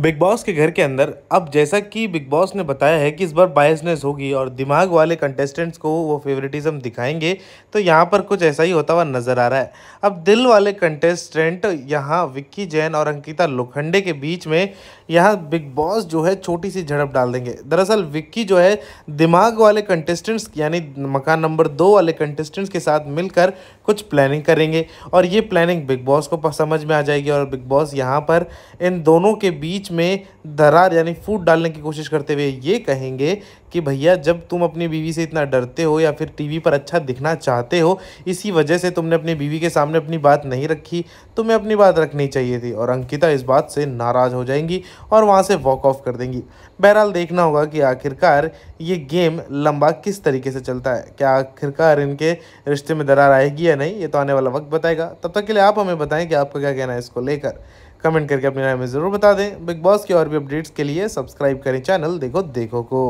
big boss के घर के अंदर अब जैसा कि बिग बॉस ने बताया है कि इस बार बायसनेस होगी और दिमाग वाले कंटेस्टेंट्स को वो फेवरेटिज्म दिखाएंगे तो यहाँ पर कुछ ऐसा ही होता हुआ नज़र आ रहा है अब दिल वाले कंटेस्टेंट यहाँ विक्की जैन और अंकिता लोखंडे के बीच में यहाँ बिग बॉस जो है छोटी सी झड़प डाल देंगे दरअसल विक्की जो है दिमाग वाले कंटेस्टेंट्स यानी मकान नंबर दो वाले कंटेस्टेंट्स के साथ मिलकर कुछ प्लानिंग करेंगे और ये प्लानिंग बिग बॉस को समझ में आ जाएगी और बिग बॉस यहाँ पर इन दोनों के बीच बीच में दरार यानी फूट डालने की कोशिश करते हुए ये कहेंगे कि भैया जब तुम अपनी बीवी से इतना डरते हो या फिर टीवी पर अच्छा दिखना चाहते हो इसी वजह से तुमने अपनी बीवी के सामने अपनी बात नहीं रखी तुम्हें अपनी बात रखनी चाहिए थी और अंकिता इस बात से नाराज़ हो जाएंगी और वहाँ से वॉक ऑफ कर देंगी बहरहाल देखना होगा कि आखिरकार ये गेम लंबा किस तरीके से चलता है क्या आखिरकार इनके रिश्ते में दरार आएगी या नहीं ये तो आने वाला वक्त बताएगा तब तक के लिए आप हमें बताएं कि आपका क्या कहना है इसको लेकर कमेंट करके अपनी राय में ज़रूर बता दें बिग बॉस के और भी अपडेट्स के लिए सब्सक्राइब करें चैनल देखो देखो को